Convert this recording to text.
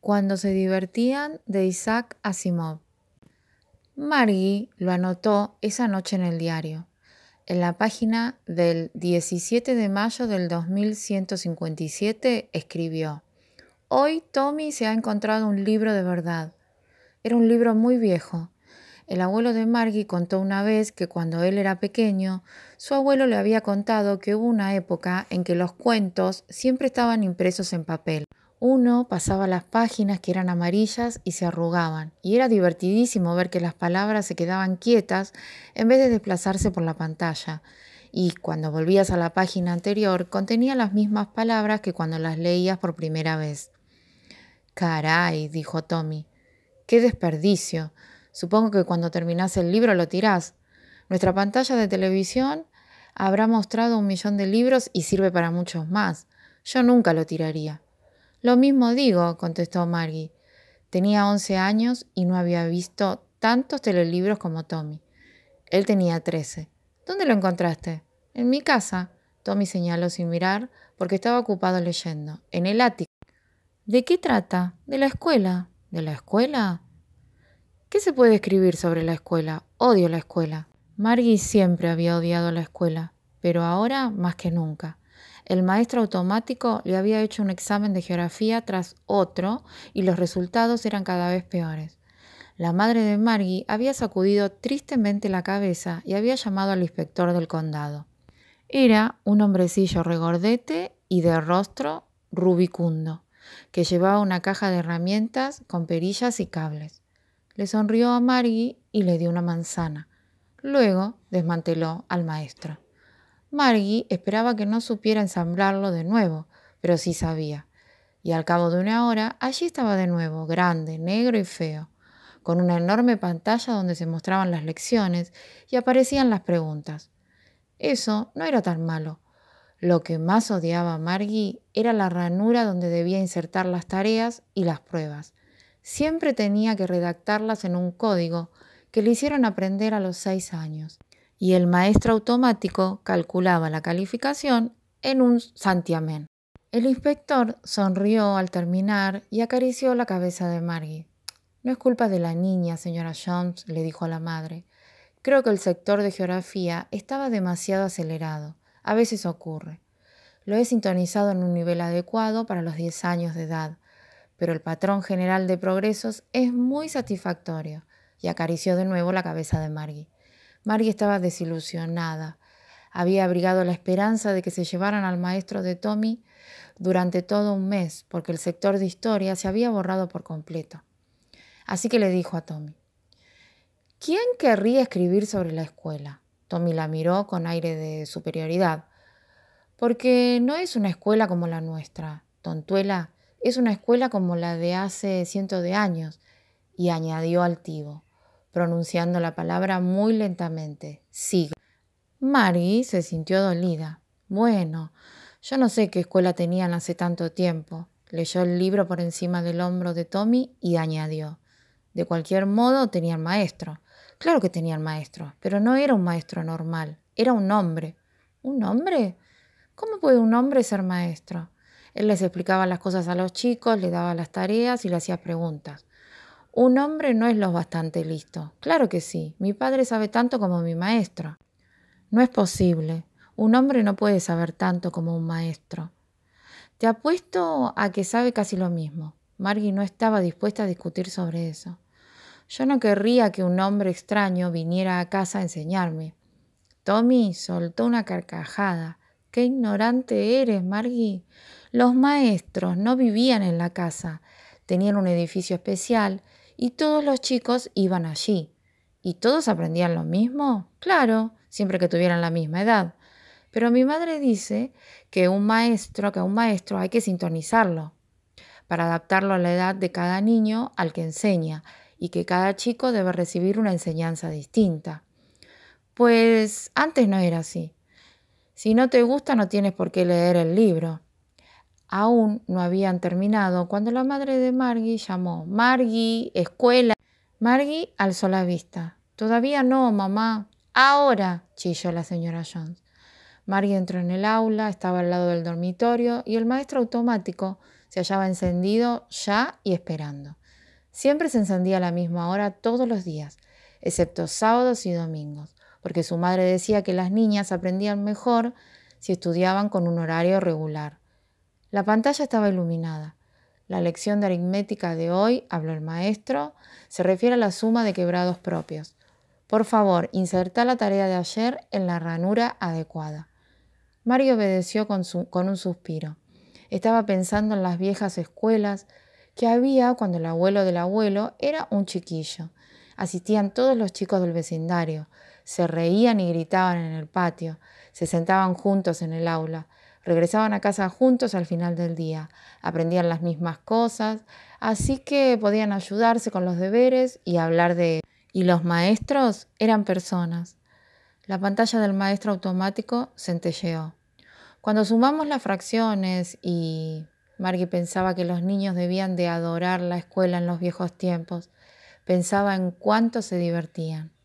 cuando se divertían de Isaac Asimov. Margie lo anotó esa noche en el diario, en la página del 17 de mayo del 2157 escribió, Hoy Tommy se ha encontrado un libro de verdad. Era un libro muy viejo. El abuelo de Margie contó una vez que cuando él era pequeño, su abuelo le había contado que hubo una época en que los cuentos siempre estaban impresos en papel. Uno pasaba las páginas que eran amarillas y se arrugaban, y era divertidísimo ver que las palabras se quedaban quietas en vez de desplazarse por la pantalla. Y cuando volvías a la página anterior, contenía las mismas palabras que cuando las leías por primera vez. Caray, dijo Tommy, qué desperdicio. Supongo que cuando terminás el libro lo tirás. Nuestra pantalla de televisión habrá mostrado un millón de libros y sirve para muchos más. Yo nunca lo tiraría. Lo mismo digo, contestó Margie. Tenía 11 años y no había visto tantos telelibros como Tommy. Él tenía 13. ¿Dónde lo encontraste? En mi casa. Tommy señaló sin mirar porque estaba ocupado leyendo. En el ático. ¿De qué trata? De la escuela. ¿De la escuela? ¿Qué se puede escribir sobre la escuela? Odio la escuela. Margie siempre había odiado la escuela, pero ahora más que nunca el maestro automático le había hecho un examen de geografía tras otro y los resultados eran cada vez peores. La madre de Margie había sacudido tristemente la cabeza y había llamado al inspector del condado. Era un hombrecillo regordete y de rostro rubicundo, que llevaba una caja de herramientas con perillas y cables. Le sonrió a Margie y le dio una manzana. Luego desmanteló al maestro. Margie esperaba que no supiera ensamblarlo de nuevo, pero sí sabía. Y al cabo de una hora, allí estaba de nuevo, grande, negro y feo, con una enorme pantalla donde se mostraban las lecciones y aparecían las preguntas. Eso no era tan malo. Lo que más odiaba a Margie era la ranura donde debía insertar las tareas y las pruebas. Siempre tenía que redactarlas en un código que le hicieron aprender a los seis años y el maestro automático calculaba la calificación en un santiamén. El inspector sonrió al terminar y acarició la cabeza de Margie. No es culpa de la niña, señora Jones, le dijo a la madre. Creo que el sector de geografía estaba demasiado acelerado. A veces ocurre. Lo he sintonizado en un nivel adecuado para los 10 años de edad, pero el patrón general de progresos es muy satisfactorio. Y acarició de nuevo la cabeza de Margie. Margie estaba desilusionada. Había abrigado la esperanza de que se llevaran al maestro de Tommy durante todo un mes, porque el sector de historia se había borrado por completo. Así que le dijo a Tommy, ¿quién querría escribir sobre la escuela? Tommy la miró con aire de superioridad, porque no es una escuela como la nuestra, tontuela, es una escuela como la de hace cientos de años, y añadió altivo pronunciando la palabra muy lentamente. Siga. Mari se sintió dolida. Bueno, yo no sé qué escuela tenían hace tanto tiempo. Leyó el libro por encima del hombro de Tommy y añadió. De cualquier modo, tenían maestro. Claro que tenían maestro, pero no era un maestro normal, era un hombre. ¿Un hombre? ¿Cómo puede un hombre ser maestro? Él les explicaba las cosas a los chicos, les daba las tareas y le hacía preguntas. Un hombre no es lo bastante listo. Claro que sí, mi padre sabe tanto como mi maestro. No es posible. Un hombre no puede saber tanto como un maestro. Te apuesto a que sabe casi lo mismo. Margie no estaba dispuesta a discutir sobre eso. Yo no querría que un hombre extraño viniera a casa a enseñarme. Tommy soltó una carcajada. Qué ignorante eres, Margie. Los maestros no vivían en la casa. Tenían un edificio especial y todos los chicos iban allí. ¿Y todos aprendían lo mismo? Claro, siempre que tuvieran la misma edad. Pero mi madre dice que un maestro, que un maestro hay que sintonizarlo para adaptarlo a la edad de cada niño al que enseña y que cada chico debe recibir una enseñanza distinta. Pues antes no era así. Si no te gusta no tienes por qué leer el libro. Aún no habían terminado cuando la madre de Margie llamó, Margie, escuela. Margie alzó la vista. Todavía no, mamá. Ahora, chilló la señora Jones. Margie entró en el aula, estaba al lado del dormitorio y el maestro automático se hallaba encendido ya y esperando. Siempre se encendía a la misma hora todos los días, excepto sábados y domingos, porque su madre decía que las niñas aprendían mejor si estudiaban con un horario regular. La pantalla estaba iluminada. La lección de aritmética de hoy, habló el maestro, se refiere a la suma de quebrados propios. Por favor, inserta la tarea de ayer en la ranura adecuada. Mario obedeció con, con un suspiro. Estaba pensando en las viejas escuelas que había cuando el abuelo del abuelo era un chiquillo. Asistían todos los chicos del vecindario, se reían y gritaban en el patio, se sentaban juntos en el aula, Regresaban a casa juntos al final del día, aprendían las mismas cosas, así que podían ayudarse con los deberes y hablar de... Y los maestros eran personas. La pantalla del maestro automático centelleó. Cuando sumamos las fracciones y Margie pensaba que los niños debían de adorar la escuela en los viejos tiempos, pensaba en cuánto se divertían.